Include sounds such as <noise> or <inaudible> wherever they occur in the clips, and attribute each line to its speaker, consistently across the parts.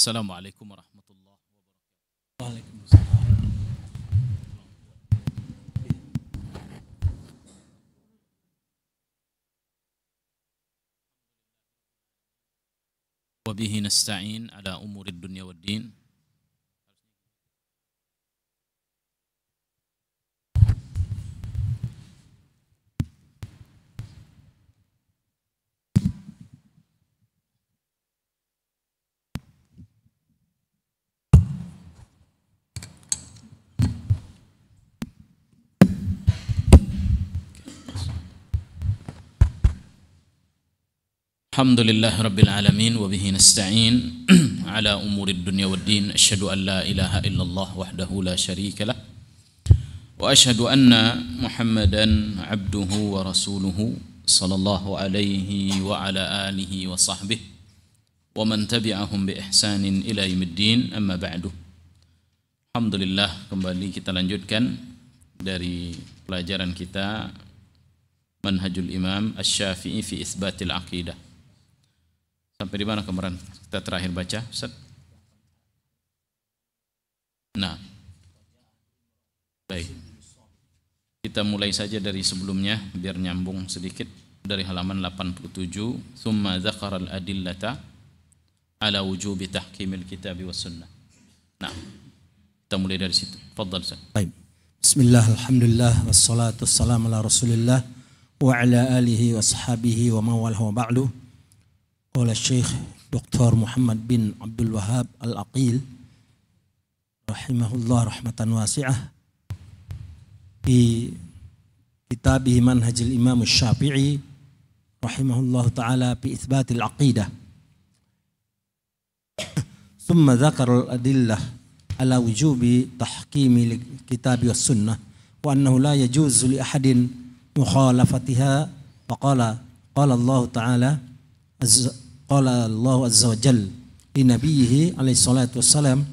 Speaker 1: السلام عليكم ورحمة الله وبركاته وعليكم السلام وبه نستعين على أمور الدنيا والدين الحمد لله رب العالمين وبه نستعين على أمور الدنيا والدين أشهد أن لا إله إلا الله وحده لا شريك له وأشهد أن محمدا عبده ورسوله صلى الله عليه وعلى آله وصحبه ومن تبعهم بإحسان إلى يوم الدين أما بعد الحمد لله kembali kita lanjutkan dari pelajaran kita Manhajul Imam Asy-Syafi'i fi Isbatil Aqidah Sampai di mana kemarin? Kita terakhir baca, Ustaz. Nah. Baik. Kita mulai saja dari sebelumnya biar nyambung sedikit dari halaman 87, "Tsumma dzakara al-adillata ala wujubi tahkimil kitabi was sunnah." Nah. Kita mulai dari situ. Fadhal, Ustaz. Baik.
Speaker 2: Bismillah, alhamdulillah, wassalatu wassalamu ala rasulillah wa ala alihi wa sahbihi wa mawalah wa ba'du. قال الشيخ دكتور محمد بن عبد الوهاب العقيل رحمه الله رحمة واسعة في كتابه منهج الإمام الشافعي رحمه الله تعالى في إثبات العقيدة ثم ذكر الأدلة على وجوب تحكيم الكتاب والسنة وأنه لا يجوز لأحد مخالفتها وقال قال الله تعالى qala Allah azza wa jal li nabiyhi alaihi salatu wassalam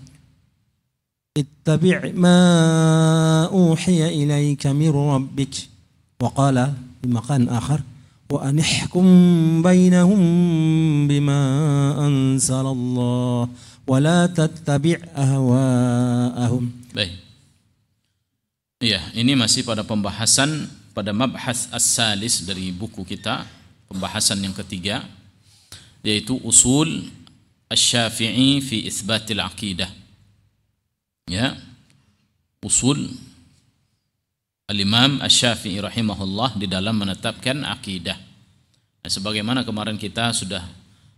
Speaker 2: ittabi' ma uhiya ilaika min rabbik wa qala di maqan akhar wa anihkum bainahum bima anzalallah wa la tattabi' ahwa'ahum
Speaker 1: baik Iya, ini masih pada pembahasan pada mabhas as-salis dari buku kita, pembahasan yang ketiga yaitu usul Asy-Syafi'i fi isbatil aqidah. Ya. Usul Al-Imam Asy-Syafi'i rahimahullah di dalam menetapkan akidah. Nah, sebagaimana kemarin kita sudah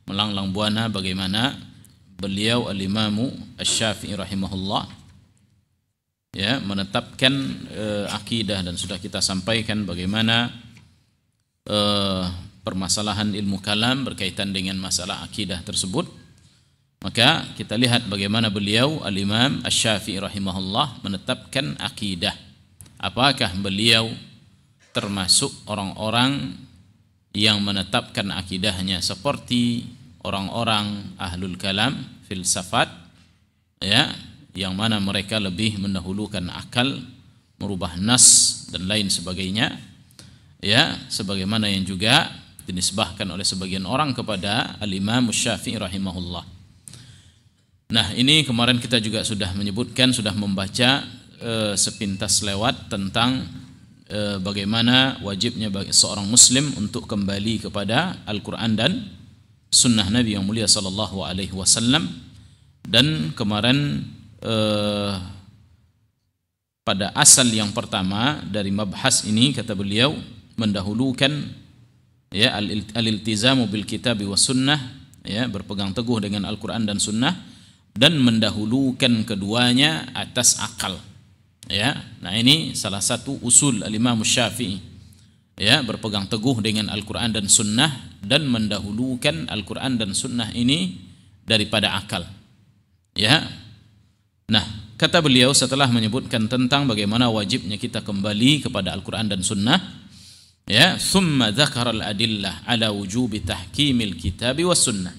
Speaker 1: melanglang buana bagaimana beliau Al-Imam Asy-Syafi'i rahimahullah ya menetapkan e, eh, akidah dan sudah kita sampaikan bagaimana e, permasalahan ilmu kalam berkaitan dengan masalah akidah tersebut maka kita lihat bagaimana beliau al-Imam Asy-Syafi'i rahimahullah menetapkan akidah apakah beliau termasuk orang-orang yang menetapkan akidahnya seperti orang-orang ahlul kalam filsafat ya yang mana mereka lebih mendahulukan akal merubah nas dan lain sebagainya ya sebagaimana yang juga dinisbahkan oleh sebagian orang kepada Al-Imam Syafi'i rahimahullah. Nah, ini kemarin kita juga sudah menyebutkan sudah membaca e, sepintas lewat tentang e, bagaimana wajibnya bagi seorang muslim untuk kembali kepada Al-Qur'an dan sunnah Nabi yang mulia sallallahu alaihi wasallam dan kemarin e, pada asal yang pertama dari mabhas ini kata beliau mendahulukan ya al-iltizamu bil kitabi was sunnah ya berpegang teguh dengan Al-Qur'an dan sunnah dan mendahulukan keduanya atas akal ya nah ini salah satu usul al-Imam Syafi'i ya berpegang teguh dengan Al-Qur'an dan sunnah dan mendahulukan Al-Qur'an dan sunnah ini daripada akal ya nah kata beliau setelah menyebutkan tentang bagaimana wajibnya kita kembali kepada Al-Qur'an dan sunnah ya summa dzakara al adillah ala wujubi tahkimil kitabi was sunnah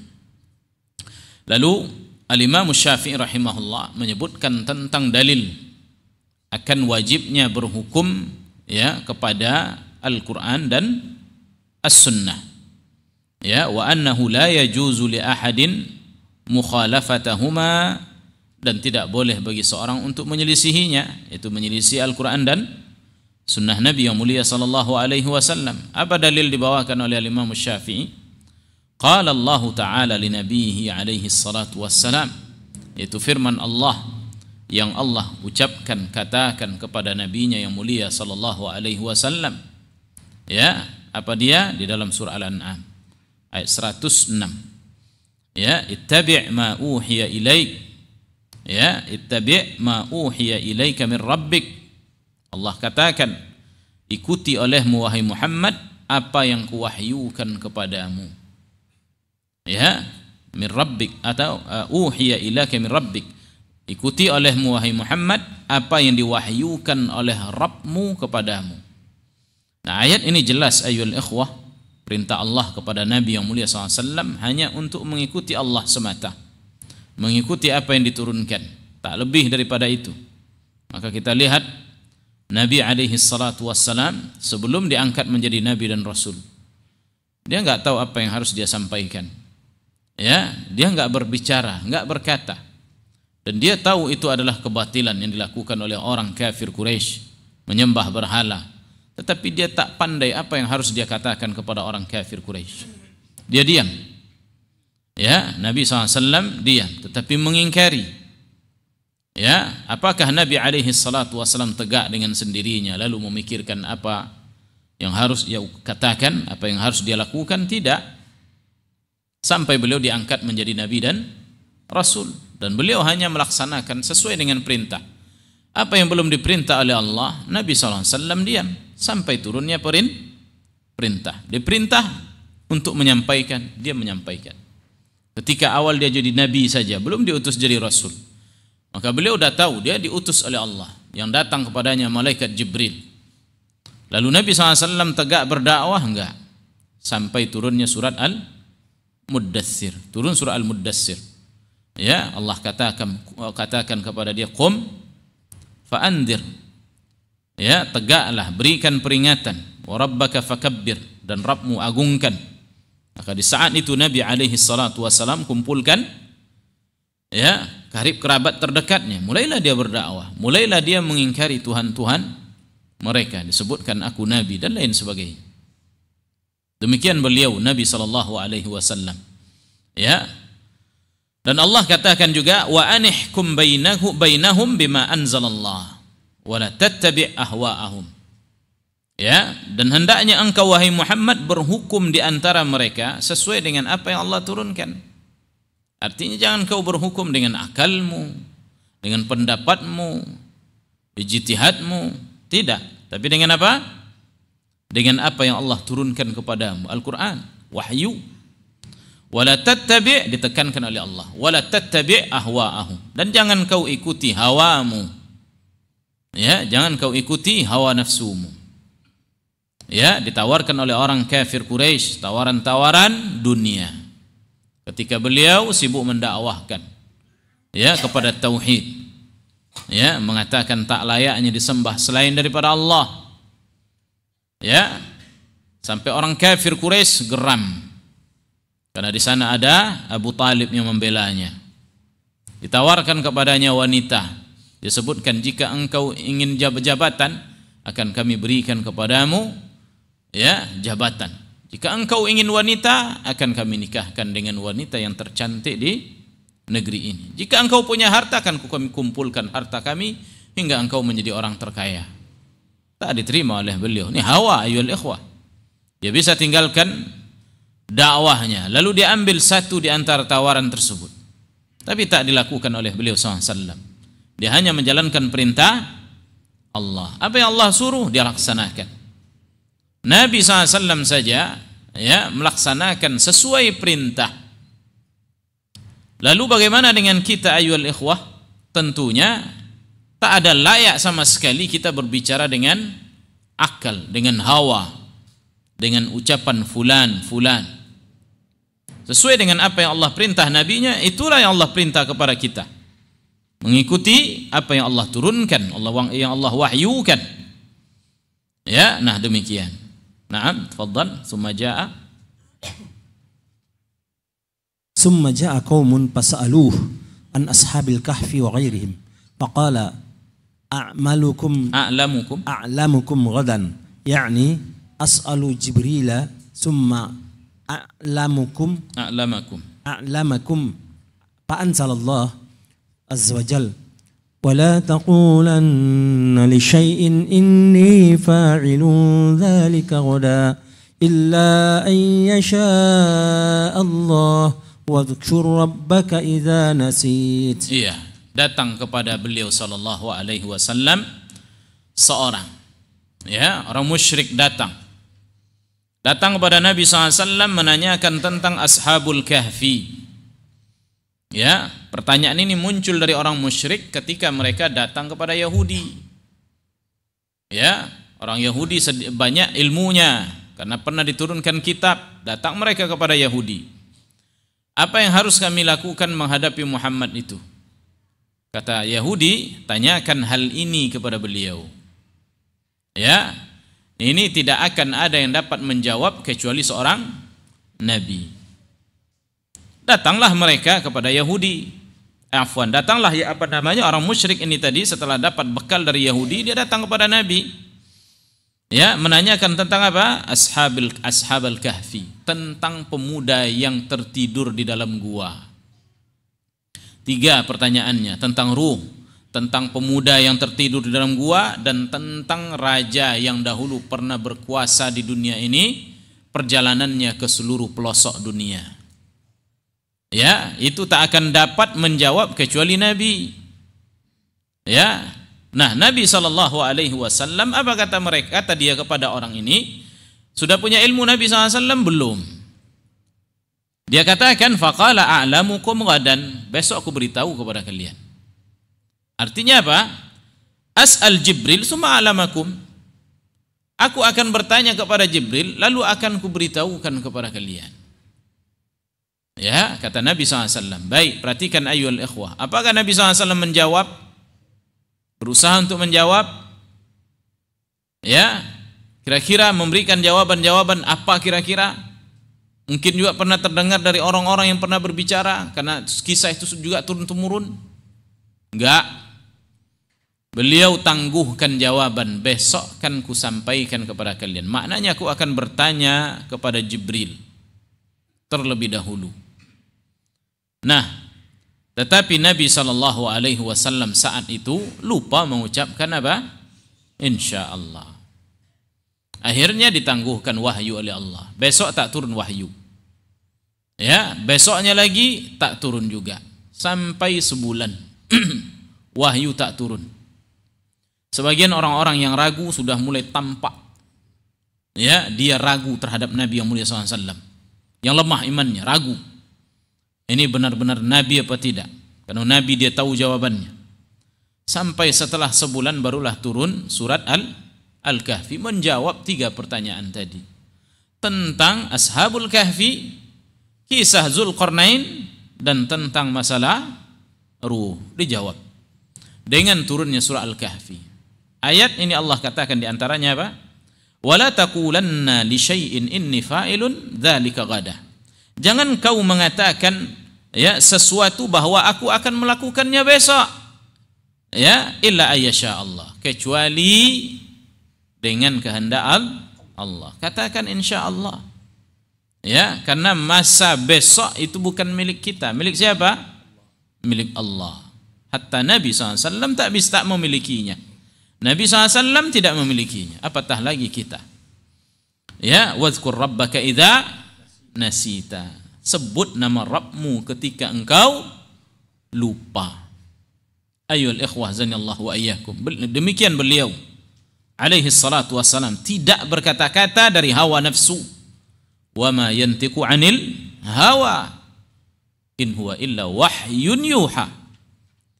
Speaker 1: lalu al imam syafi'i rahimahullah menyebutkan tentang dalil akan wajibnya berhukum ya kepada Al-Qur'an dan As-Sunnah ya wa annahu la yajuzu li ahadin mukhalafatahuma dan tidak boleh bagi seorang untuk menyelisihinya yaitu menyelisih Al-Qur'an dan sunnah Nabi yang mulia sallallahu alaihi wasallam. Apa dalil dibawakan oleh Imam Syafi'i? Qala Allah Ta'ala li nabihi alaihi salatu wassalam. Itu firman Allah yang Allah ucapkan katakan kepada nabinya yang mulia sallallahu alaihi wasallam. Ya, apa dia? Di dalam surah Al-An'am ayat 106. Ya, ittabi' ma uhiya ilaik. Ya, ittabi' ma uhiya ilaika min rabbik Allah katakan, ikuti olehmu wahai Muhammad apa yang kuwahyukan kepadamu. Ya, min rabbik atau uh, uhiya ilaka min rabbik. Ikuti olehmu wahai Muhammad apa yang diwahyukan oleh Rabbmu kepadamu. Nah, ayat ini jelas ayul ikhwah perintah Allah kepada Nabi yang mulia SAW hanya untuk mengikuti Allah semata. Mengikuti apa yang diturunkan. Tak lebih daripada itu. Maka kita lihat Nabi alaihi salatu wassalam sebelum diangkat menjadi nabi dan rasul. Dia nggak tahu apa yang harus dia sampaikan. Ya, dia nggak berbicara, nggak berkata. Dan dia tahu itu adalah kebatilan yang dilakukan oleh orang kafir Quraisy, menyembah berhala. Tetapi dia tak pandai apa yang harus dia katakan kepada orang kafir Quraisy. Dia diam. Ya, Nabi SAW diam, tetapi mengingkari ya apakah Nabi alaihi salatu wasallam tegak dengan sendirinya lalu memikirkan apa yang harus ia katakan apa yang harus dia lakukan tidak sampai beliau diangkat menjadi nabi dan rasul dan beliau hanya melaksanakan sesuai dengan perintah apa yang belum diperintah oleh Allah Nabi SAW alaihi wasallam diam sampai turunnya perin perintah diperintah untuk menyampaikan dia menyampaikan ketika awal dia jadi nabi saja belum diutus jadi rasul maka beliau sudah tahu dia diutus oleh Allah yang datang kepadanya malaikat Jibril. Lalu Nabi SAW tegak berdakwah enggak sampai turunnya surat Al mudassir Turun surat Al mudassir Ya, Allah katakan katakan kepada dia qum fa'andir. Ya, tegaklah, berikan peringatan. Wa fakabbir dan Rabbmu agungkan. Maka di saat itu Nabi alaihi salatu wasalam kumpulkan ya karib kerabat terdekatnya. Mulailah dia berdakwah, mulailah dia mengingkari tuhan-tuhan mereka, disebutkan aku nabi dan lain sebagainya. Demikian beliau Nabi sallallahu alaihi wasallam. Ya. Dan Allah katakan juga wa anihkum bainahu bainahum bima anzalallah wa la tattabi' ahwa'ahum. Ya, dan hendaknya engkau wahai Muhammad berhukum di antara mereka sesuai dengan apa yang Allah turunkan. Artinya jangan kau berhukum dengan akalmu, dengan pendapatmu, ijtihadmu, tidak. Tapi dengan apa? Dengan apa yang Allah turunkan kepadamu, Al-Qur'an, wahyu. Wala tattabi' ditekankan oleh Allah. Wala tattabi' ahwa'ahum. Dan jangan kau ikuti hawamu. Ya, jangan kau ikuti hawa nafsumu. Ya, ditawarkan oleh orang kafir Quraisy tawaran-tawaran dunia ketika beliau sibuk mendakwahkan ya kepada tauhid ya mengatakan tak layaknya disembah selain daripada Allah ya sampai orang kafir Quraisy geram karena di sana ada Abu Talib yang membelanya ditawarkan kepadanya wanita disebutkan jika engkau ingin jabatan akan kami berikan kepadamu ya jabatan jika engkau ingin wanita, akan kami nikahkan dengan wanita yang tercantik di negeri ini. Jika engkau punya harta, akan kami kumpulkan harta kami hingga engkau menjadi orang terkaya. Tak diterima oleh beliau. Ini hawa ayol ikhwah. Dia bisa tinggalkan dakwahnya. Lalu dia ambil satu di antara tawaran tersebut. Tapi tak dilakukan oleh beliau SAW. Dia hanya menjalankan perintah Allah. Apa yang Allah suruh, dia laksanakan. Nabi SAW saja ya melaksanakan sesuai perintah. Lalu bagaimana dengan kita ayol ikhwah? Tentunya tak ada layak sama sekali kita berbicara dengan akal, dengan hawa, dengan ucapan fulan, fulan. Sesuai dengan apa yang Allah perintah nabinya, itulah yang Allah perintah kepada kita. Mengikuti apa yang Allah turunkan, Allah yang Allah wahyukan. Ya, nah demikian. نعم تفضل ثم جاء
Speaker 2: ثم جاء قوم فسألوه عن أصحاب الكهف وغيرهم فقال أعملكم أعلمكم أعلمكم غدا يعني أسأل جبريل ثم أعلمكم أعلمكم أعلمكم فأنزل الله عز وجل ولا تقولن لشيء إني فاعل ذلك غدا إلا أن يشاء الله واذكر ربك إذا نسيت
Speaker 1: Iya, datang kepada beliau sallallahu alaihi wasallam seorang ya, orang musyrik datang. Datang kepada Nabi SAW menanyakan tentang Ashabul Kahfi. Ya, pertanyaan ini muncul dari orang musyrik ketika mereka datang kepada Yahudi. Ya, orang Yahudi banyak ilmunya karena pernah diturunkan kitab, datang mereka kepada Yahudi. Apa yang harus kami lakukan menghadapi Muhammad itu? Kata Yahudi, tanyakan hal ini kepada beliau. Ya, ini tidak akan ada yang dapat menjawab kecuali seorang nabi. Datanglah mereka kepada Yahudi. Afwan, datanglah ya apa namanya orang musyrik ini tadi setelah dapat bekal dari Yahudi, dia datang kepada Nabi. Ya, menanyakan tentang apa? Ashabil Ashabal Kahfi, tentang pemuda yang tertidur di dalam gua. Tiga pertanyaannya tentang ruh, tentang pemuda yang tertidur di dalam gua dan tentang raja yang dahulu pernah berkuasa di dunia ini, perjalanannya ke seluruh pelosok dunia ya itu tak akan dapat menjawab kecuali Nabi ya nah Nabi saw. apa kata mereka kata dia kepada orang ini sudah punya ilmu Nabi SAW belum dia katakan faqala a'lamukum ghadan besok aku beritahu kepada kalian artinya apa as'al Jibril summa a'lamakum aku akan bertanya kepada Jibril lalu akan kuberitahukan kepada kalian Ya, kata Nabi SAW. Baik, perhatikan ayol ikhwah. Apakah Nabi SAW menjawab? Berusaha untuk menjawab? Ya, kira-kira memberikan jawaban-jawaban apa kira-kira? Mungkin juga pernah terdengar dari orang-orang yang pernah berbicara karena kisah itu juga turun-temurun. Enggak. Beliau tangguhkan jawaban, besok kan ku sampaikan kepada kalian. Maknanya aku akan bertanya kepada Jibril terlebih dahulu. Nah, tetapi Nabi Shallallahu Alaihi Wasallam saat itu lupa mengucapkan apa? Insya Allah. Akhirnya ditangguhkan wahyu oleh Allah. Besok tak turun wahyu. Ya, besoknya lagi tak turun juga. Sampai sebulan <clears throat> wahyu tak turun. Sebagian orang-orang yang ragu sudah mulai tampak. Ya, dia ragu terhadap Nabi yang mulia SAW yang lemah imannya, ragu. Ini benar-benar nabi apa tidak? Karena nabi dia tahu jawabannya. Sampai setelah sebulan barulah turun surat Al Al-Kahfi menjawab tiga pertanyaan tadi. Tentang Ashabul Kahfi, kisah Zulkarnain dan tentang masalah ruh dijawab dengan turunnya surah Al-Kahfi. Ayat ini Allah katakan di antaranya apa? Wala taqulanna li syai'in inni fa'ilun dzalika ghadah. Jangan kau mengatakan ya sesuatu bahwa aku akan melakukannya besok. Ya, illa ayyasha Allah. Kecuali dengan kehendak Allah. Katakan insya Allah. Ya, karena masa besok itu bukan milik kita. Milik siapa? Milik Allah. Hatta Nabi SAW tak bisa tak memilikinya. Nabi SAW tidak memilikinya. Apatah lagi kita. Ya, wadzkur rabbaka idza nasita. Sebut nama Rabbmu ketika engkau lupa. Ayol ikhwah zanillahu wa iyyakum. Demikian beliau alaihi salatu wassalam tidak berkata-kata dari hawa nafsu. Wa ma yantiqu anil hawa. In huwa illa wahyun yuha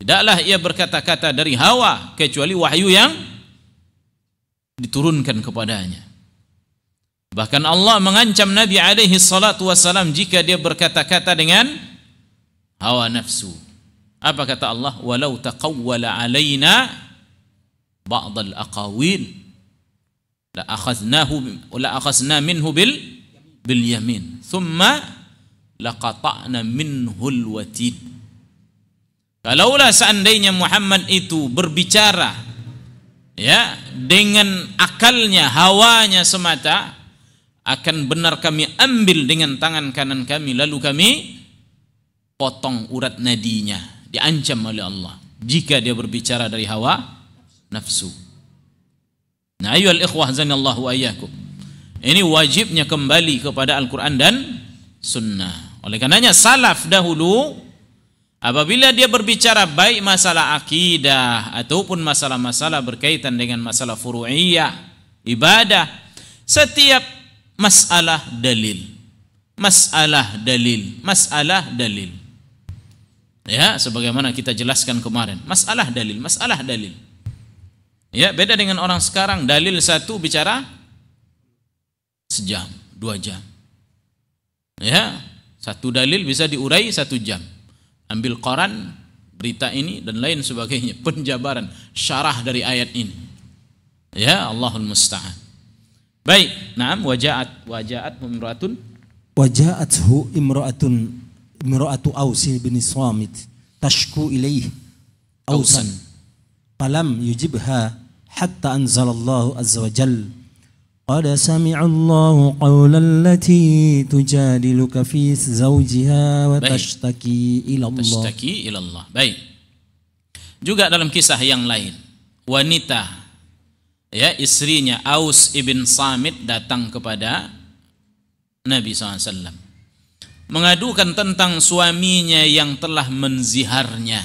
Speaker 1: Tidaklah ia berkata-kata dari hawa kecuali wahyu yang diturunkan kepadanya. Bahkan Allah mengancam Nabi alaihi salatu wasalam jika dia berkata-kata dengan hawa nafsu. Apa kata Allah? Walau taqawwala alaina al aqawil la akhadnahu la akhadna minhu bil bil yamin thumma laqata'na minhu al watid Kalaulah seandainya Muhammad itu berbicara ya dengan akalnya, hawanya semata, akan benar kami ambil dengan tangan kanan kami lalu kami potong urat nadinya, diancam oleh Allah jika dia berbicara dari hawa nafsu. Nah, ayolah ikhwah zanallahu ayyakum. Ini wajibnya kembali kepada Al-Qur'an dan sunnah. Oleh karenanya salaf dahulu Apabila dia berbicara baik masalah akidah ataupun masalah-masalah berkaitan dengan masalah furu'iyah, ibadah, setiap masalah dalil. Masalah dalil, masalah dalil. Ya, sebagaimana kita jelaskan kemarin, masalah dalil, masalah dalil. Ya, beda dengan orang sekarang dalil satu bicara sejam, dua jam. Ya, satu dalil bisa diurai satu jam ambil koran berita ini dan lain sebagainya <laughs> penjabaran syarah dari ayat ini ya Allahul musta'an baik na'am wajahat wajaat
Speaker 2: wajahat hu imroatun imroatu ausil bin Suamit tashku ilaih Ausan palam yujibha hatta anzalallahu azza wa jalla قد سمع الله قول التي تجادلك في زوجها وتشتكي إلى الله تشتكي
Speaker 1: إلى الله baik juga dalam kisah yang lain wanita ya istrinya Aus ibn Samit datang kepada Nabi SAW mengadukan tentang suaminya yang telah menziharnya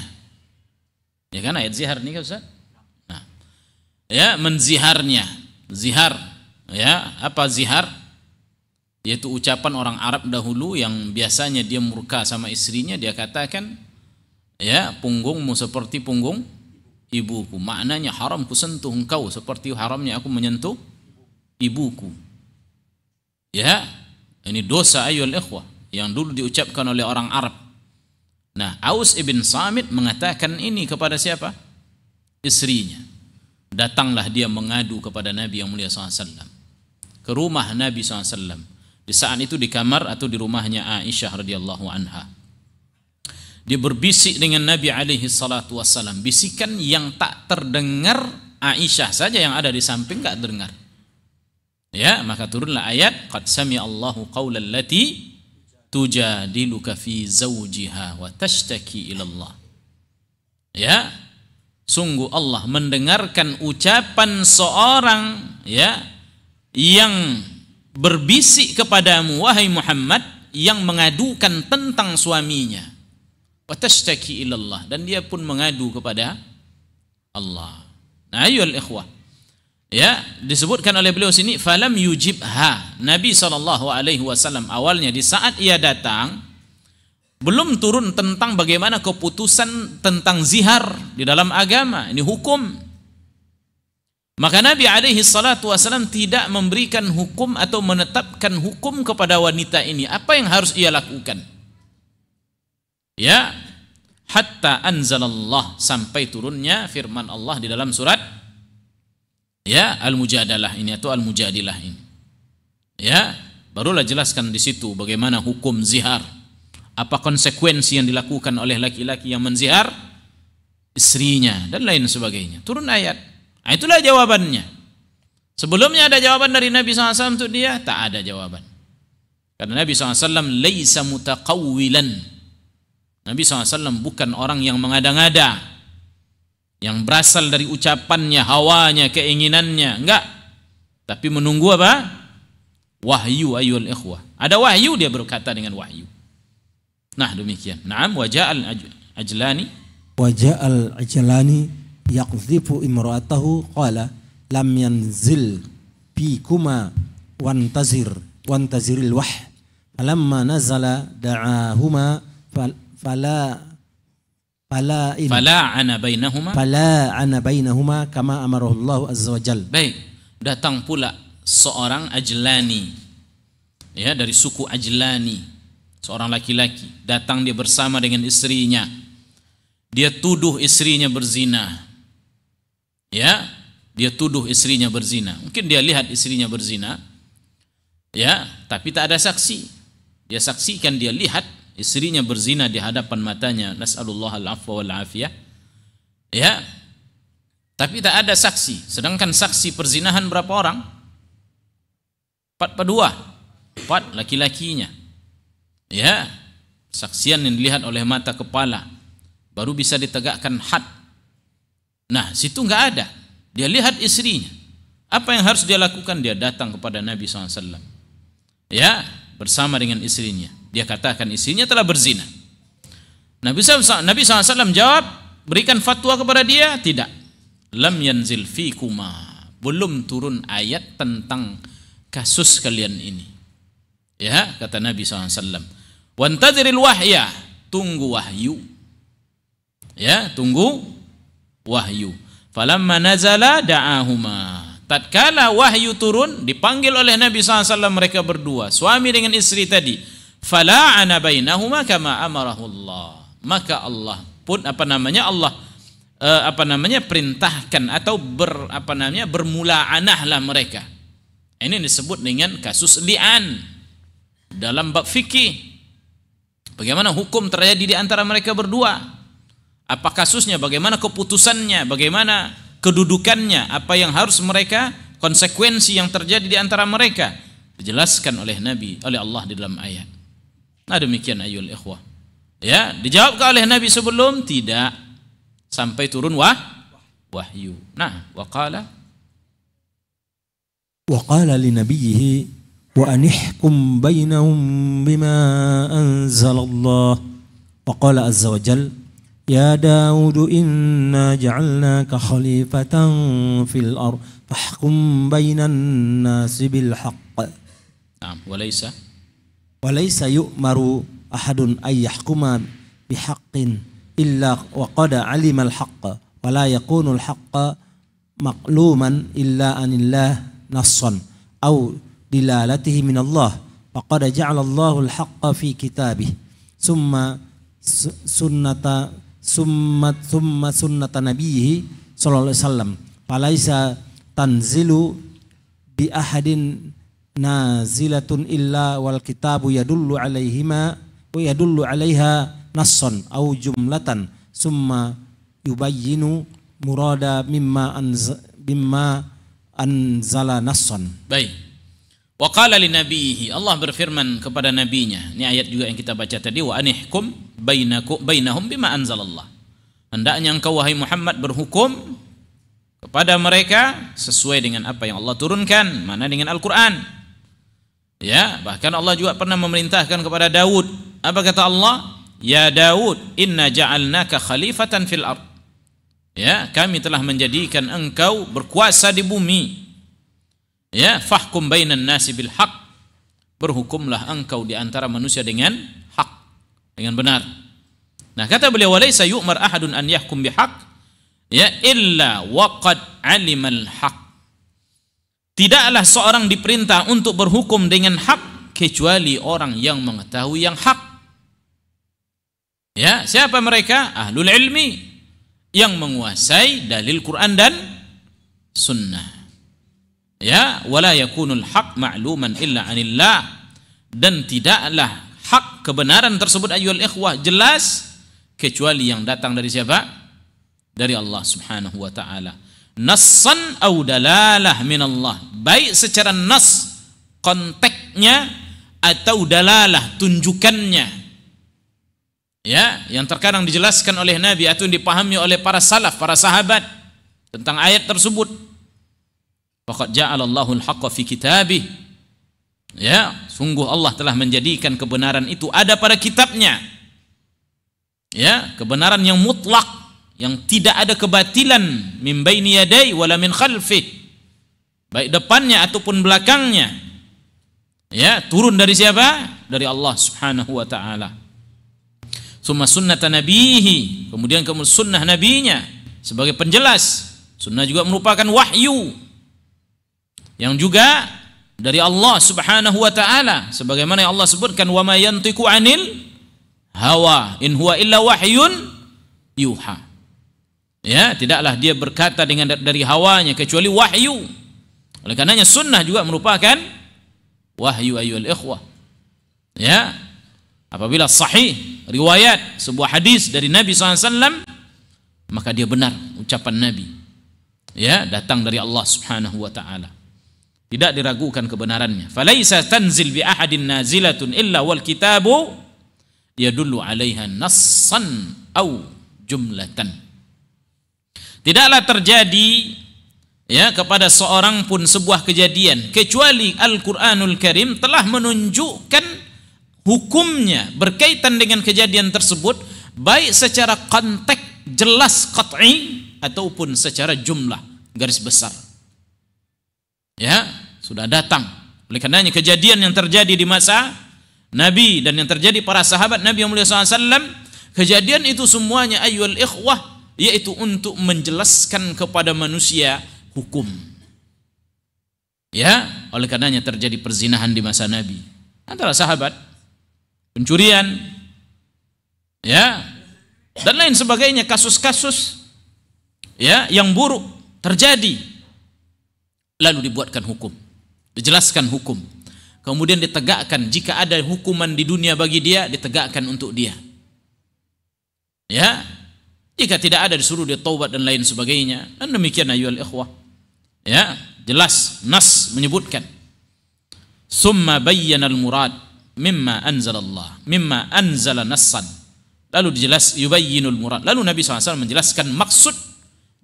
Speaker 1: ya kan ayat zihar nih kan Ustaz nah ya menziharnya zihar ya apa zihar yaitu ucapan orang Arab dahulu yang biasanya dia murka sama istrinya dia katakan ya punggungmu seperti punggung ibuku maknanya haram ku sentuh engkau seperti haramnya aku menyentuh ibuku ya ini dosa ayol ikhwah yang dulu diucapkan oleh orang Arab nah Aus ibn Samit mengatakan ini kepada siapa istrinya datanglah dia mengadu kepada Nabi yang mulia SAW ke rumah Nabi SAW. Di saat itu di kamar atau di rumahnya Aisyah radhiyallahu anha. Dia berbisik dengan Nabi alaihi salatu wasallam, bisikan yang tak terdengar Aisyah saja yang ada di samping tak terdengar. Ya, maka turunlah ayat qad sami Allahu qaulal lati tujadiluka fi zawjiha wa tashtaki ila Allah. Ya, sungguh Allah mendengarkan ucapan seorang ya yang berbisik kepadamu wahai Muhammad yang mengadukan tentang suaminya watashtaki ilallah dan dia pun mengadu kepada Allah nah ayolah ikhwah ya disebutkan oleh beliau sini falam yujibha Nabi saw awalnya di saat ia datang belum turun tentang bagaimana keputusan tentang zihar di dalam agama ini hukum maka Nabi alaihi salatu tidak memberikan hukum atau menetapkan hukum kepada wanita ini. Apa yang harus ia lakukan? Ya, hatta anzalallah sampai turunnya firman Allah di dalam surat ya Al-Mujadalah ini atau Al-Mujadilah ini. Ya, barulah jelaskan di situ bagaimana hukum zihar. Apa konsekuensi yang dilakukan oleh laki-laki yang menzihar istrinya dan lain sebagainya. Turun ayat Nah, itulah jawabannya. Sebelumnya ada jawaban dari Nabi SAW untuk dia? Tak ada jawaban. Karena Nabi SAW laisa mutaqawwilan. Nabi SAW bukan orang yang mengada-ngada. Yang berasal dari ucapannya, hawanya, keinginannya. Enggak. Tapi menunggu apa? Wahyu ayul ikhwah. Ada wahyu dia berkata dengan wahyu. Nah demikian. Naam waja'al ajlani.
Speaker 2: Waja'al ajlani yaqdhifu imra'atahu qala lam yanzil bikuma wantazir wantaziril wah falamma nazala da'ahuma fala fala in fala
Speaker 1: ana bainahuma
Speaker 2: fala ana bainahuma kama amarahu Allah azza wa
Speaker 1: baik datang pula seorang ajlani ya dari suku ajlani seorang laki-laki datang dia bersama dengan istrinya dia tuduh istrinya berzina ya dia tuduh istrinya berzina mungkin dia lihat istrinya berzina ya tapi tak ada saksi dia saksikan dia lihat istrinya berzina di hadapan matanya nasallallahu alafwa wal afiyah ya tapi tak ada saksi sedangkan saksi perzinahan berapa orang empat pedua empat laki-lakinya ya saksian yang dilihat oleh mata kepala baru bisa ditegakkan had Nah, situ nggak ada. Dia lihat istrinya. Apa yang harus dia lakukan? Dia datang kepada Nabi SAW. Ya, bersama dengan istrinya. Dia katakan istrinya telah berzina. Nabi SAW, Nabi SAW jawab, berikan fatwa kepada dia? Tidak. Lam yanzil fikuma. Belum turun ayat tentang kasus kalian ini. Ya, kata Nabi SAW. Wantadhiril wahya. Tunggu wahyu. Ya, tunggu wahyu. Falamma nazala da'ahuma. Tatkala wahyu turun dipanggil oleh Nabi SAW mereka berdua, suami dengan istri tadi. Fala'ana bainahuma kama amarahullah. Maka Allah pun apa namanya Allah eh, apa namanya perintahkan atau ber apa namanya anahlah mereka. Ini disebut dengan kasus li'an dalam bab fikih. Bagaimana hukum terjadi di antara mereka berdua? apa kasusnya, bagaimana keputusannya, bagaimana kedudukannya, apa yang harus mereka, konsekuensi yang terjadi di antara mereka dijelaskan oleh Nabi, oleh Allah di dalam ayat. Nah demikian ayol ikhwah. Ya, dijawab oleh Nabi sebelum tidak sampai turun wah wahyu. Nah, waqala
Speaker 2: وقال لنبيه وأن احكم بينهم بما أنزل الله وقال عز وجل يا داود إنا جعلناك خليفة في الأرض فاحكم بين الناس بالحق
Speaker 1: نعم وليس
Speaker 2: وليس يؤمر أحد أن يحكم بحق إلا وقد علم الحق ولا يكون الحق مقلوما إلا أن الله نصا أو دلالته من الله فقد جعل الله الحق في كتابه ثم سنة summa summa sunnata nabiyhi sallallahu alaihi wasallam Palaisa tanzilu bi ahadin nazilatun illa wal kitabu yadullu alaihima wa yadullu alaiha nasson au jumlatan summa yubayyinu murada mimma anz, bimma anzala nasson
Speaker 1: baik Wa li nabiyhi Allah berfirman kepada nabinya. Ini ayat juga yang kita baca tadi wa anihkum bainakum bainahum bima anzalallah. Hendaknya engkau wahai Muhammad berhukum kepada mereka sesuai dengan apa yang Allah turunkan, mana dengan Al-Qur'an. Ya, bahkan Allah juga pernah memerintahkan kepada Daud. Apa kata Allah? Ya Daud, inna ja'alnaka khalifatan fil ard. Ya, kami telah menjadikan engkau berkuasa di bumi ya fahkum bainan nasi bil haq berhukumlah engkau di antara manusia dengan hak dengan benar nah kata beliau walaisa yu'mar ahadun an yahkum bihaq ya illa waqad alimal haq tidaklah seorang diperintah untuk berhukum dengan hak kecuali orang yang mengetahui yang hak ya siapa mereka ahlul ilmi yang menguasai dalil Quran dan sunnah ya wala yakunul haq ma'luman illa anillah dan tidaklah hak kebenaran tersebut ayyul ikhwah jelas kecuali yang datang dari siapa dari Allah Subhanahu wa taala nassan au dalalah min Allah baik secara nas konteksnya atau dalalah tunjukannya ya yang terkadang dijelaskan oleh Nabi atau dipahami oleh para salaf para sahabat tentang ayat tersebut Faqad ja'alallahu al-haqqa fi kitabih. Ya, sungguh Allah telah menjadikan kebenaran itu ada pada kitabnya. Ya, kebenaran yang mutlak yang tidak ada kebatilan min baini yadai wala min khalfi. Baik depannya ataupun belakangnya. Ya, turun dari siapa? Dari Allah Subhanahu wa taala. Summa sunnata nabihi, kemudian kemudian sunnah nabinya sebagai penjelas. Sunnah juga merupakan wahyu yang juga dari Allah Subhanahu wa taala sebagaimana yang Allah sebutkan wa mayantiku anil hawa in huwa illa wahyun yuha ya tidaklah dia berkata dengan dari hawanya kecuali wahyu oleh karenanya sunnah juga merupakan wahyu ayul ikhwah ya apabila sahih riwayat sebuah hadis dari Nabi SAW maka dia benar ucapan Nabi ya datang dari Allah Subhanahu wa taala tidak diragukan kebenarannya falaisa tanzil bi ahadin nazilatun illa wal kitabu yadullu alaiha nassan au jumlatan tidaklah terjadi ya kepada seorang pun sebuah kejadian kecuali Al-Qur'anul Karim telah menunjukkan hukumnya berkaitan dengan kejadian tersebut baik secara konteks jelas qat'i ataupun secara jumlah garis besar Ya, sudah datang. Oleh karenanya kejadian yang terjadi di masa Nabi dan yang terjadi para sahabat Nabi yang mulia SAW, kejadian itu semuanya ayyul ikhwah, yaitu untuk menjelaskan kepada manusia hukum. Ya, oleh karenanya terjadi perzinahan di masa Nabi. Antara sahabat, pencurian, ya, dan lain sebagainya kasus-kasus ya yang buruk terjadi lalu dibuatkan hukum dijelaskan hukum kemudian ditegakkan jika ada hukuman di dunia bagi dia ditegakkan untuk dia ya jika tidak ada disuruh dia taubat dan lain sebagainya dan demikian al ikhwah ya jelas nas menyebutkan summa bayyana al-murad mimma Allah, mimma anzala nassan lalu dijelas yubayyinul murad lalu Nabi SAW menjelaskan maksud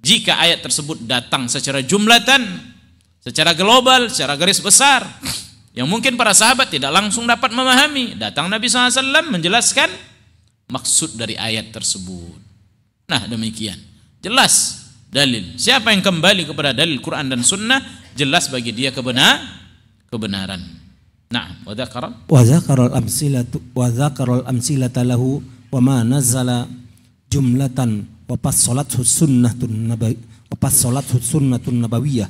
Speaker 1: jika ayat tersebut datang secara jumlatan secara global, secara garis besar yang mungkin para sahabat tidak langsung dapat memahami. Datang Nabi SAW menjelaskan maksud dari ayat tersebut. Nah demikian, jelas dalil. Siapa yang kembali kepada dalil Quran dan Sunnah, jelas bagi dia kebenar, kebenaran. Nah,
Speaker 2: al amsilat wadzakar al amsilat lahu wa ma nazala jumlatan wa pas salat sunnatun nabawi wa pas salat sunnatun nabawiyah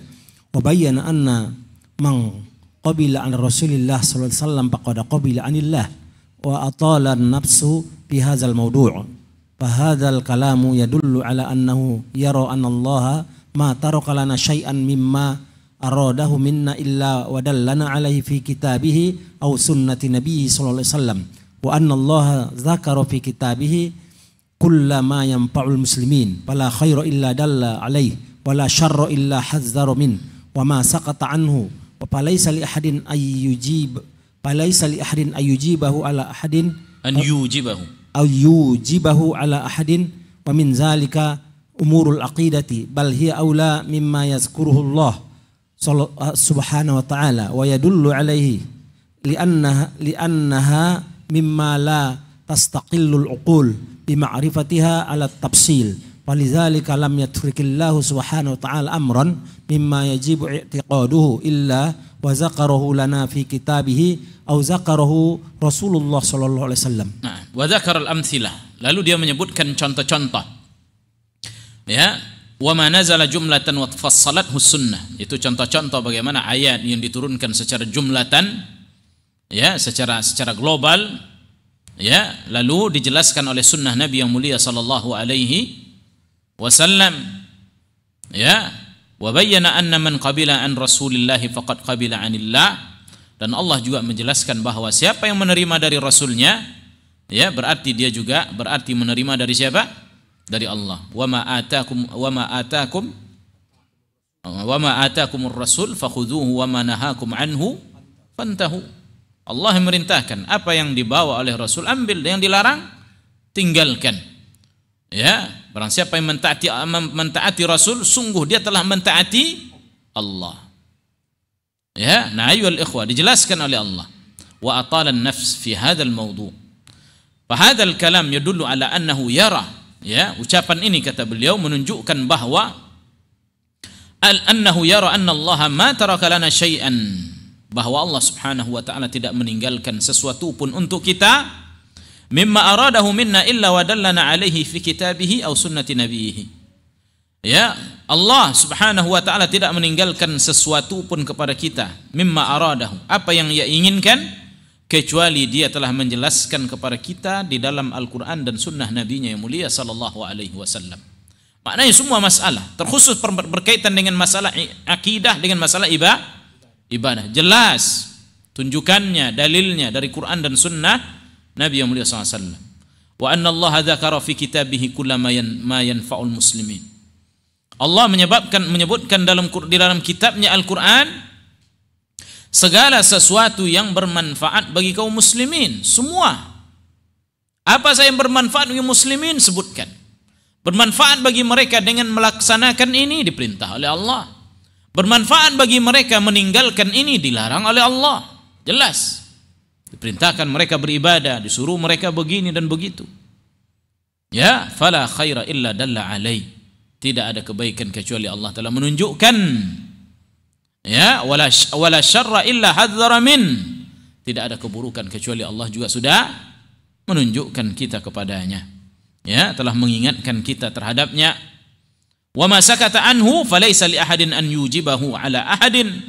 Speaker 2: wabayyana anna man qabila an Rasulillah sallallahu alaihi wasallam faqad qabila anillah wa atala an-nafsu fi hadzal mawdu' fa hadzal kalamu yadullu ala annahu yara anna Allah ma taraka lana syai'an mimma aradahu minna illa wadallana alaihi fi kitabih aw sunnati nabiyyi sallallahu alaihi wasallam wa anna Allah dzakara fi kitabih kulla ma yanfa'ul muslimin fala khaira illa dalla alaihi wala syarra illa hazzara min wa ma saqata anhu wa falaysa li ahadin ayyujib bahu li ahadin ayyujibahu ala ahadin an yujibahu ala ahadin wa min zalika umurul aqidati bal hiya aula mimma yazkuruhu Allah subhanahu wa ta'ala wa yadullu alaihi li'annaha li'annaha mimma la tastaqillul uqul bima'rifatiha ala tafsil Walidzalika lam yatrikillahu subhanahu wa ta'ala amran mimma yajibu i'tiqaduhu illa wa zakarahu lana fi kitabihi au zakarahu Rasulullah sallallahu alaihi wasallam.
Speaker 1: Nah, wa zakara al-amthilah. Lalu dia menyebutkan contoh-contoh. Ya, wa ma nazala jumlatan wa fassalathu sunnah. Itu contoh-contoh bagaimana ayat yang diturunkan secara jumlatan ya, secara secara global ya, lalu dijelaskan oleh sunnah Nabi yang mulia sallallahu alaihi wasallam ya wa anna man qabila an rasulillahi faqad qabila anillah dan Allah juga menjelaskan bahwa siapa yang menerima dari rasulnya ya berarti dia juga berarti menerima dari siapa dari Allah wa ma atakum wa ma atakum wa ma atakumur rasul fakhudhuhu wa ma nahakum anhu fantahu Allah merintahkan apa yang dibawa oleh rasul ambil yang dilarang tinggalkan ya Barang siapa yang mentaati ah, mentaati Rasul, sungguh dia telah mentaati Allah. Ya, nah ayyuhal ikhwah dijelaskan oleh Allah. Wa atala nafs fi hadzal mawdu. Fa hadzal kalam yadullu ala annahu yara. Ya, ucapan ini kata beliau menunjukkan bahwa al annahu yara anna Allah ma taraka lana syai'an. Bahwa Allah Subhanahu wa taala tidak meninggalkan sesuatu pun untuk kita mimma aradahu minna illa wadallana dallana alaihi fi kitabihi aw sunnati nabiyihi ya Allah Subhanahu wa taala tidak meninggalkan sesuatu pun kepada kita mimma aradahu apa yang ia inginkan kecuali dia telah menjelaskan kepada kita di dalam Al-Qur'an dan sunnah nabinya yang mulia sallallahu alaihi wasallam maknanya semua masalah terkhusus berkaitan dengan masalah akidah dengan masalah ibadah ibadah jelas tunjukannya dalilnya dari Quran dan sunnah Nabi yang mulia SAW. Wa anna Allah dzakara fi kitabihi kullama ma yanfa'ul muslimin. Allah menyebabkan menyebutkan dalam di dalam kitabnya Al-Qur'an segala sesuatu yang bermanfaat bagi kaum muslimin, semua. Apa saja yang bermanfaat bagi muslimin sebutkan. Bermanfaat bagi mereka dengan melaksanakan ini diperintah oleh Allah. Bermanfaat bagi mereka meninggalkan ini dilarang oleh Allah. Jelas. Diperintahkan mereka beribadah, disuruh mereka begini dan begitu. Ya, fala khaira illa dalla alai. Tidak ada kebaikan kecuali Allah telah menunjukkan. Ya, wala wala syarra illa hadzara min. Tidak ada keburukan kecuali Allah juga sudah menunjukkan kita kepadanya. Ya, telah mengingatkan kita terhadapnya. Wa ma sakata anhu falaysa li ahadin an yujibahu ala ahadin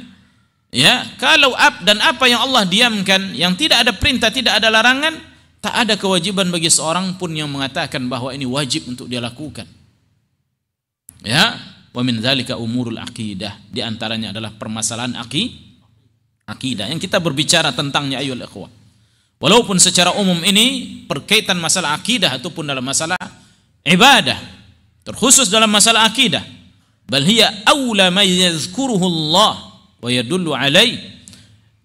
Speaker 1: ya kalau ab dan apa yang Allah diamkan yang tidak ada perintah tidak ada larangan tak ada kewajiban bagi seorang pun yang mengatakan bahwa ini wajib untuk dia lakukan ya wa zalika umurul aqidah di antaranya adalah permasalahan aki akidah yang kita berbicara tentangnya ayul ikhwah walaupun secara umum ini berkaitan masalah akidah ataupun dalam masalah ibadah terkhusus dalam masalah akidah bal hiya aula ma Allah wa alai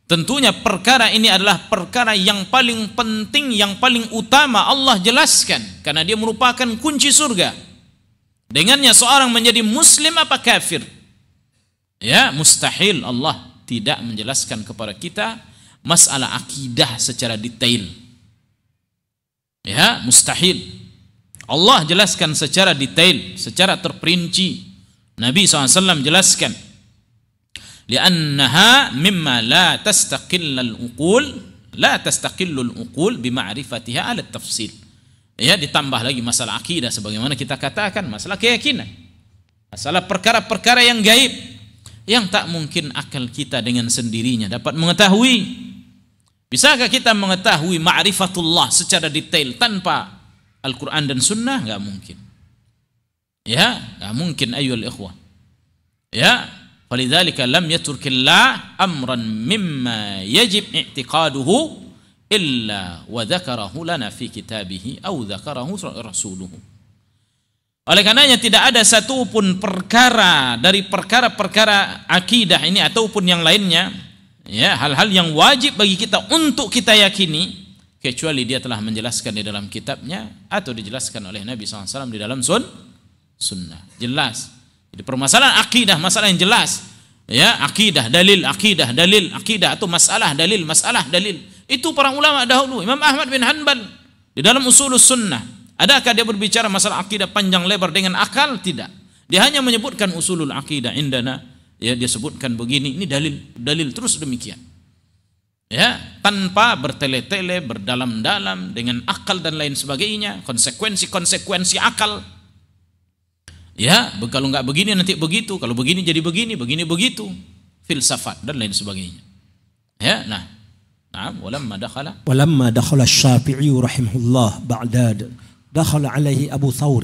Speaker 1: tentunya perkara ini adalah perkara yang paling penting yang paling utama Allah jelaskan karena dia merupakan kunci surga dengannya seorang menjadi muslim apa kafir ya mustahil Allah tidak menjelaskan kepada kita masalah akidah secara detail ya mustahil Allah jelaskan secara detail secara terperinci Nabi SAW jelaskan li'annaha mimma la tastaqillal uqul la tastaqillul uqul bima'rifatiha ala tafsil ya ditambah lagi masalah akidah sebagaimana kita katakan masalah keyakinan masalah perkara-perkara yang gaib yang tak mungkin akal kita dengan sendirinya dapat mengetahui bisakah kita mengetahui ma'rifatullah secara detail tanpa Al-Quran dan Sunnah nggak mungkin ya nggak mungkin ayol ikhwan ya Walidzalika lam yaturkillah amran mimma yajib i'tiqaduhu illa wa dzakarahu lana fi kitabihi au dzakarahu rasuluhu. Oleh karenanya tidak ada satupun perkara dari perkara-perkara akidah ini ataupun yang lainnya ya hal-hal yang wajib bagi kita untuk kita yakini kecuali dia telah menjelaskan di dalam kitabnya atau dijelaskan oleh Nabi SAW di dalam sun sunnah jelas jadi permasalahan akidah, masalah yang jelas. Ya, akidah, dalil, akidah, dalil, akidah atau masalah, dalil, masalah, dalil. Itu para ulama dahulu. Imam Ahmad bin Hanbal di dalam usul sunnah. Adakah dia berbicara masalah akidah panjang lebar dengan akal? Tidak. Dia hanya menyebutkan usulul akidah indana. Ya, dia sebutkan begini. Ini dalil, dalil terus demikian. Ya, tanpa bertele-tele, berdalam-dalam dengan akal dan lain sebagainya, konsekuensi-konsekuensi akal. Ya, kalau nggak begini nanti begitu, kalau begini jadi begini, begini begitu. Filsafat dan lain sebagainya. Ya, nah. Naam, walamma dakhala
Speaker 2: walamma dakhala Asy-Syafi'i Baghdad, dakhala alaihi Abu Thawr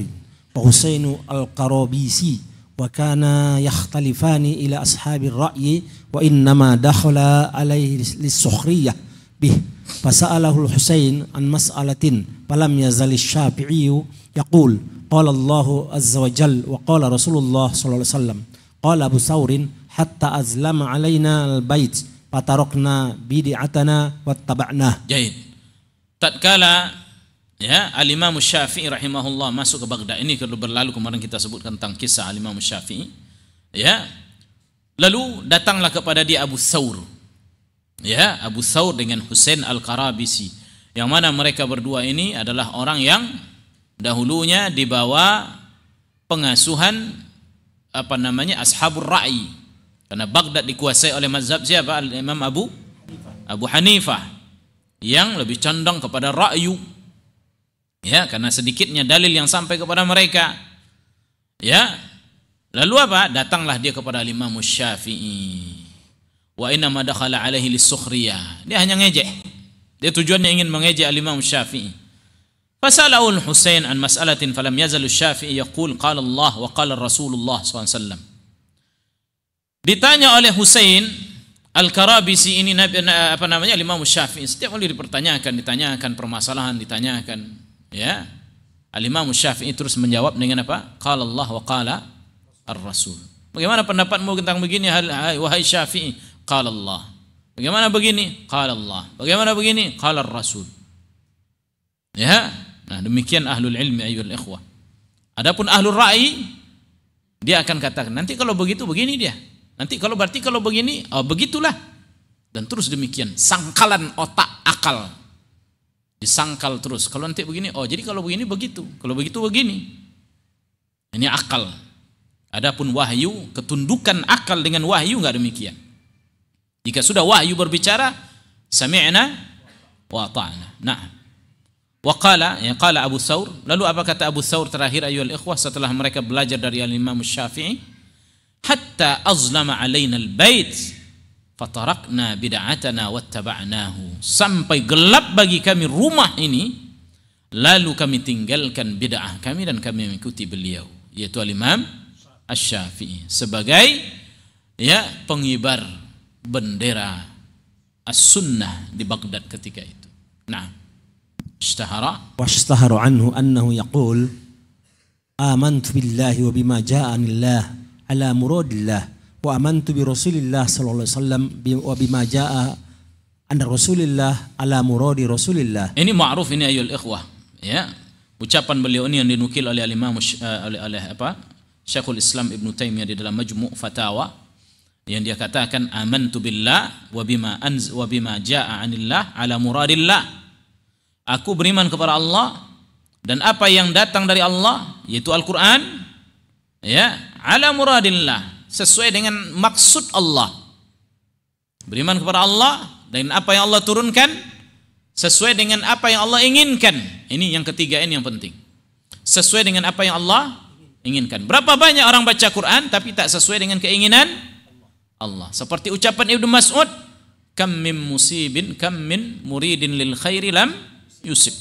Speaker 2: wa Husain al يختلفان إلى أصحاب الرأي ila ashabi عليه للسخرية به alaihi فسأله الحسين عن مسألة فلم يزل الشافعي يقول Qala Allahu azza wa jal wa qala Rasulullah sallallahu alaihi wasallam. Qala Abu Saurin hatta azlama alaina al-bait fatarokna bid'atana wattaba'na.
Speaker 1: Jaid. Tatkala ya Al Imam Syafi'i rahimahullah masuk ke Baghdad ini kalau berlalu kemarin kita sebutkan tentang kisah Al Imam Syafi'i ya lalu datanglah kepada dia Abu Saur ya Abu Saur dengan Husain Al-Karabisi yang mana mereka berdua ini adalah orang yang Dahulunya di bawah pengasuhan apa namanya ashabur ra'i. Karena Baghdad dikuasai oleh mazhab siapa? Al-Imam Abu Abu Hanifah yang lebih condong kepada ra'yu. Ya, karena sedikitnya dalil yang sampai kepada mereka. Ya. Lalu apa? Datanglah dia kepada Imam Syafi'i. Wa inna alaihi Dia hanya ngejek. Dia tujuannya ingin mengejek Imam Syafi'i. فسأله الحسين عن مسألة فلم يزل الشافعي يقول قال الله وقال الرسول الله صلى الله عليه وسلم ditanya oleh Husain Al-Karabisi ini apa namanya Imam Syafi'i setiap kali dipertanyakan ditanyakan permasalahan ditanyakan ya Al-Imam Syafi'i terus menjawab dengan apa qala Allah wa qala ar-rasul bagaimana pendapatmu tentang begini wahai Syafi'i qala Allah bagaimana begini qala Allah bagaimana begini qala ar-rasul ya Nah, demikian ahlul ilmi ayul ikhwah. Adapun ahlul ra'i dia akan katakan, nanti kalau begitu begini dia. Nanti kalau berarti kalau begini, oh begitulah. Dan terus demikian, sangkalan otak akal. Disangkal terus. Kalau nanti begini, oh jadi kalau begini begitu. Kalau begitu begini. Ini akal. Adapun wahyu, ketundukan akal dengan wahyu nggak demikian. Jika sudah wahyu berbicara, sami'na wa ta'na. Nah. Waqala, yang qala Abu Saur. Lalu apa kata Abu Saur terakhir ayuhal ikhwah setelah mereka belajar dari al-Imam Syafi'i? Hatta azlama alaina al-bait fatarakna bid'atana wattaba'nahu. Sampai gelap bagi kami rumah ini lalu kami tinggalkan bid'ah kami dan kami mengikuti beliau yaitu al-Imam syafii sebagai ya pengibar bendera as-sunnah di Baghdad ketika itu. Nah, اشتهر
Speaker 2: واشتهر عنه أنه يقول آمنت بالله وبما جاءني الله على مراد الله وآمنت برسول الله صلى الله عليه وسلم وبما جاء عن رسول الله على مراد رسول الله
Speaker 1: ini ma'ruf ini ayol ikhwah ya ucapan beliau ini yang dinukil oleh Imam eh, oleh, oleh apa Syekhul Islam Ibn Taimiyah di dalam Majmu' Fatawa yang dia katakan amantu billah wa bima anz wa bima jaa anillah ala muradillah Aku beriman kepada Allah dan apa yang datang dari Allah yaitu Al-Qur'an ya, ala muradillah, sesuai dengan maksud Allah. Beriman kepada Allah dan apa yang Allah turunkan sesuai dengan apa yang Allah inginkan. Ini yang ketiga ini yang penting. Sesuai dengan apa yang Allah inginkan. Berapa banyak orang baca Quran tapi tak sesuai dengan keinginan Allah. Seperti ucapan Ibnu Mas'ud, "Kam min musibin, kam min muridin lil khairi lam" Yusuf.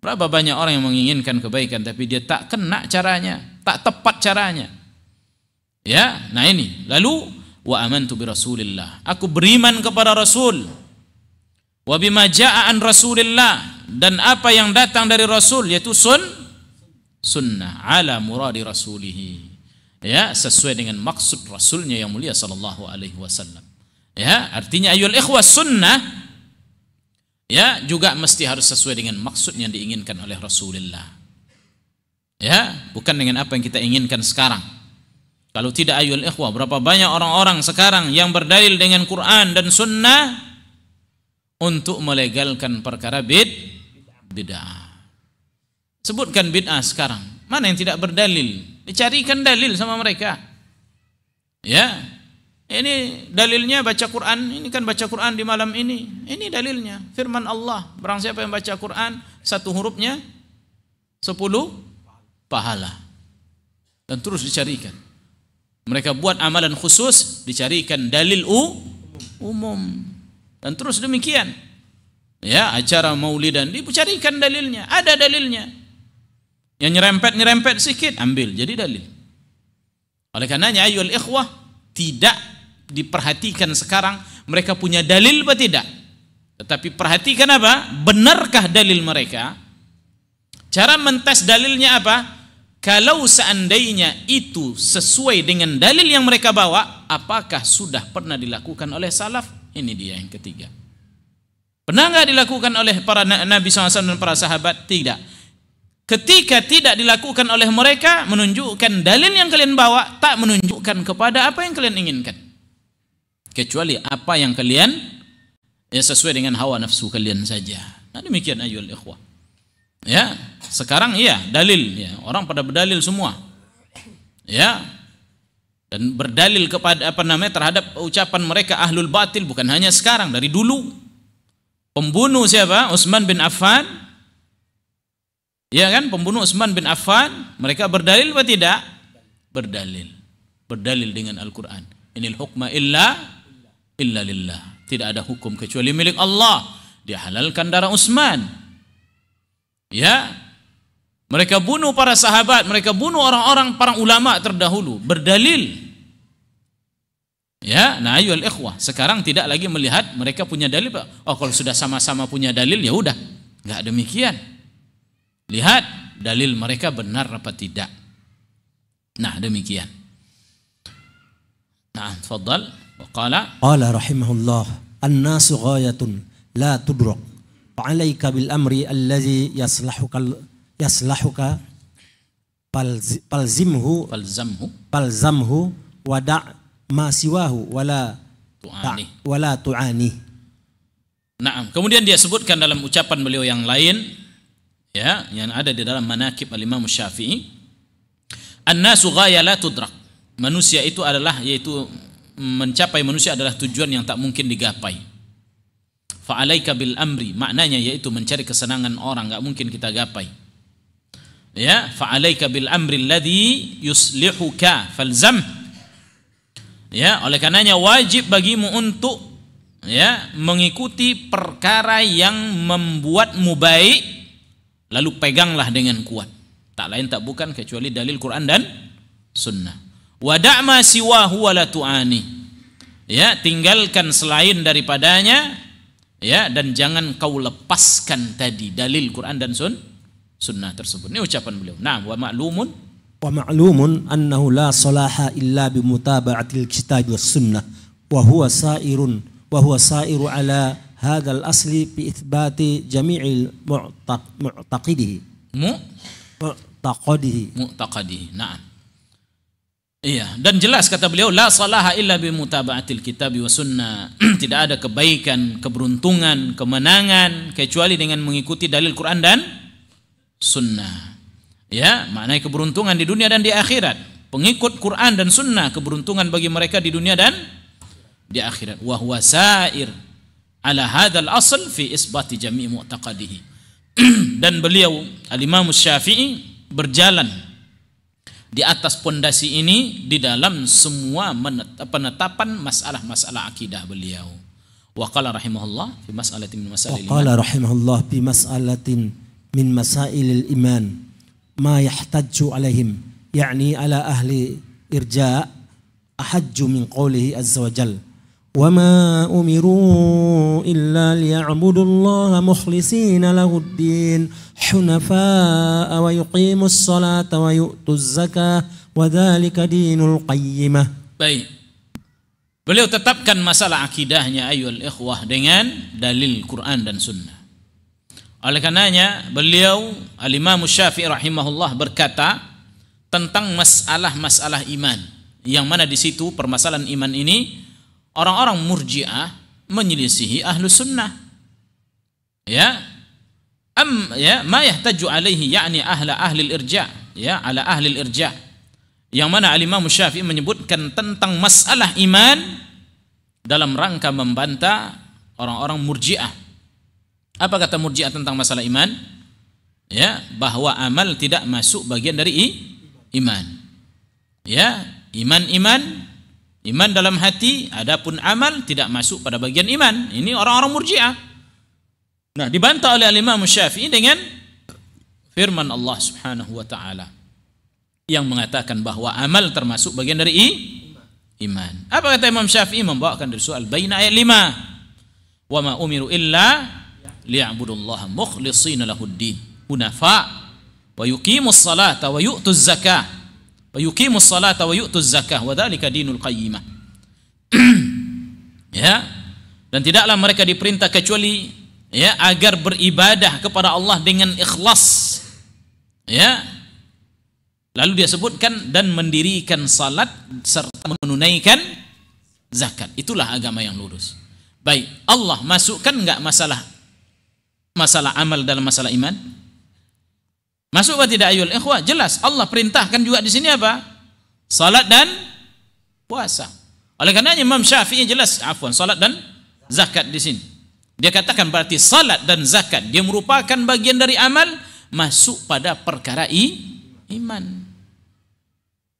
Speaker 1: Berapa banyak orang yang menginginkan kebaikan tapi dia tak kena caranya, tak tepat caranya. Ya, nah ini. Lalu wa amantu bi Rasulillah. Aku beriman kepada Rasul. Wa bima ja'an Rasulillah dan apa yang datang dari Rasul yaitu sun sunnah ala muradi rasulih. Ya, sesuai dengan maksud Rasulnya yang mulia sallallahu alaihi wasallam. Ya, artinya ayul ikhwah sunnah ya juga mesti harus sesuai dengan maksud yang diinginkan oleh Rasulullah ya bukan dengan apa yang kita inginkan sekarang kalau tidak ayul ikhwah berapa banyak orang-orang sekarang yang berdalil dengan Quran dan sunnah untuk melegalkan perkara bid bid'ah sebutkan bid'ah sekarang mana yang tidak berdalil dicarikan dalil sama mereka ya ini dalilnya baca Quran, ini kan baca Quran di malam ini. Ini dalilnya, firman Allah. Barang siapa yang baca Quran, satu hurufnya, sepuluh pahala. Dan terus dicarikan. Mereka buat amalan khusus, dicarikan dalil u, umum. Dan terus demikian. Ya, acara maulidan, dicarikan dalilnya. Ada dalilnya. Yang nyerempet-nyerempet sedikit, ambil. Jadi dalil. Oleh karenanya, ayol ikhwah, tidak diperhatikan sekarang mereka punya dalil apa tidak tetapi perhatikan apa benarkah dalil mereka cara mentes dalilnya apa kalau seandainya itu sesuai dengan dalil yang mereka bawa, apakah sudah pernah dilakukan oleh salaf? Ini dia yang ketiga. Pernah nggak dilakukan oleh para Nabi SAW dan para sahabat? Tidak. Ketika tidak dilakukan oleh mereka, menunjukkan dalil yang kalian bawa tak menunjukkan kepada apa yang kalian inginkan kecuali apa yang kalian ya sesuai dengan hawa nafsu kalian saja. Nah demikian ayol ikhwah. Ya, sekarang iya dalil ya, orang pada berdalil semua. Ya. Dan berdalil kepada apa namanya terhadap ucapan mereka ahlul batil bukan hanya sekarang dari dulu. Pembunuh siapa? Utsman bin Affan. Ya kan, pembunuh Utsman bin Affan, mereka berdalil apa tidak? Berdalil. Berdalil dengan Al-Qur'an. Inil hukma illa illa lillah. Tidak ada hukum kecuali milik Allah. Dia halalkan darah Utsman. Ya. Mereka bunuh para sahabat, mereka bunuh orang-orang para ulama terdahulu berdalil. Ya, nah ayo ikhwah, sekarang tidak lagi melihat mereka punya dalil. Oh, kalau sudah sama-sama punya dalil ya udah. Enggak demikian. Lihat dalil mereka benar apa tidak. Nah, demikian. Nah, tafadhal. Qala
Speaker 2: Qala رحمه الله الناس غاية لا تدرك Alaika بالأمر الذي يصلحك يصلحك yaslahuka palzimhu palzamhu palzamhu wada' ma siwahu wala tu'ani wala tu'ani
Speaker 1: kemudian dia sebutkan dalam ucapan beliau yang lain ya yang ada di dalam manakib al-Imam Syafi'i an-nasu ghaya la tudrak manusia itu adalah yaitu mencapai manusia adalah tujuan yang tak mungkin digapai. Fa'alaika bil amri maknanya yaitu mencari kesenangan orang nggak mungkin kita gapai. Ya, fa'alaika bil amri alladhi yuslihuka falzam. Ya, oleh karenanya wajib bagimu untuk ya mengikuti perkara yang membuatmu baik lalu peganglah dengan kuat. Tak lain tak bukan kecuali dalil Quran dan sunnah. Wada'ma siwahu wa tu'ani. Ya, tinggalkan selain daripadanya ya dan jangan kau lepaskan tadi dalil Quran dan sun sunnah tersebut. Ini ucapan beliau. Nah, wa ma'lumun
Speaker 2: wa ma'lumun annahu la salaha illa bi mutaba'atil kitab was sunnah wa huwa sa'irun wa huwa sa'iru ala hadzal asli bi itsbati jami'il mu'taqidihi mu
Speaker 1: mu'taqadihi mu'taqadihi na'am Iya, dan jelas kata beliau la salaha illa bi mutaba'atil kitab wa sunnah. <clears throat> Tidak ada kebaikan, keberuntungan, kemenangan kecuali dengan mengikuti dalil Quran dan sunnah. Ya, maknanya keberuntungan di dunia dan di akhirat. Pengikut Quran dan sunnah keberuntungan bagi mereka di dunia dan di akhirat. Wa huwa sa'ir ala hadzal asl fi isbati jami'i mu'taqadihi. <clears throat> dan beliau Al-Imam Syafi'i berjalan di atas pondasi ini di dalam semua penetapan masalah-masalah akidah beliau. Wa qala rahimahullah fi mas'alatin min masailil iman. Wa qala
Speaker 2: rahimahullah fi mas'alatin min masailil iman ma yahtajju alaihim yakni ala ahli irja ahajju min qawlihi azza wa jal wa ma umiru illa liya'budu Allah mukhlisina lahu din حنفاء ويقيموا الصلاة ويؤتوا الزكاة وذلك دين القيمة
Speaker 1: baik beliau tetapkan masalah akidahnya ayol ikhwah dengan dalil Quran dan sunnah oleh karenanya beliau al-imam syafi'i rahimahullah berkata tentang masalah-masalah iman yang mana di situ permasalahan iman ini orang-orang murjiah menyelisihi ahlu sunnah ya am ya ma yahtaju alaihi yakni ahla ahli irja ya ala ahli irja yang mana Imam Syafi'i menyebutkan tentang masalah iman dalam rangka membantah orang-orang murji'ah apa kata murji'ah tentang masalah iman ya bahwa amal tidak masuk bagian dari i, iman ya iman iman iman dalam hati adapun amal tidak masuk pada bagian iman ini orang-orang murji'ah Nah, dibantah oleh Imam Syafi'i dengan firman Allah Subhanahu wa taala yang mengatakan bahwa amal termasuk bagian dari i, iman. Apa kata Imam Syafi'i membawakan dari soal Baina ayat 5. Wa ma umiru illa liya'budullaha mukhlishina lahuddin hunafa wa yuqimus salata wa yu'tuz zakah wa yuqimus salata wa yu'tuz zakah wa dzalika dinul qayyimah. <clears throat> ya. Dan tidaklah mereka diperintah kecuali ya agar beribadah kepada Allah dengan ikhlas ya lalu dia sebutkan dan mendirikan salat serta menunaikan zakat itulah agama yang lurus baik Allah masukkan enggak masalah masalah amal dalam masalah iman masuk apa tidak ayol ikhwah jelas Allah perintahkan juga di sini apa salat dan puasa oleh karenanya Imam Syafi'i jelas afwan salat dan zakat di sini dia katakan berarti salat dan zakat dia merupakan bagian dari amal masuk pada perkara i, iman.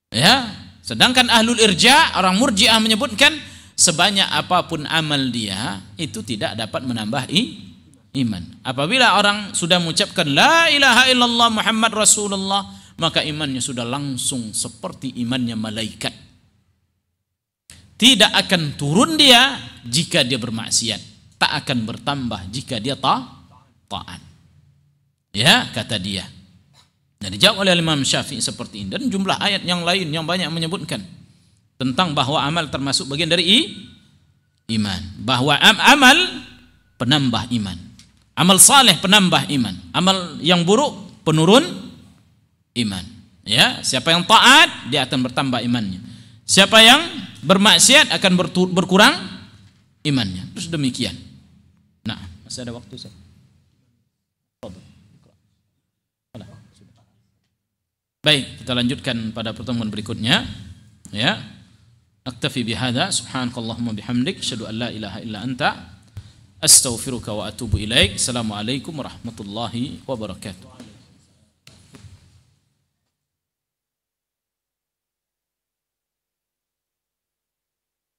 Speaker 1: Ya, sedangkan ahlul irja orang murjiah menyebutkan sebanyak apapun amal dia itu tidak dapat menambah i, iman. Apabila orang sudah mengucapkan la ilaha illallah Muhammad Rasulullah, maka imannya sudah langsung seperti imannya malaikat. Tidak akan turun dia jika dia bermaksiat tak akan bertambah jika dia ta taat. Ya, kata dia. Dan dijawab oleh Imam Syafi'i seperti ini dan jumlah ayat yang lain yang banyak menyebutkan tentang bahwa amal termasuk bagian dari i, iman, bahwa am amal penambah iman. Amal saleh penambah iman, amal yang buruk penurun iman. Ya, siapa yang taat dia akan bertambah imannya. Siapa yang bermaksiat akan berkurang imannya. Terus demikian. Masih ada waktu, Ustaz. Baik, kita lanjutkan pada pertemuan berikutnya. Ya. Aktafi bihadha subhanakallahumma bihamdik asyhadu an la ilaha illa anta astaghfiruka wa atubu ilaik. Assalamualaikum warahmatullahi wabarakatuh.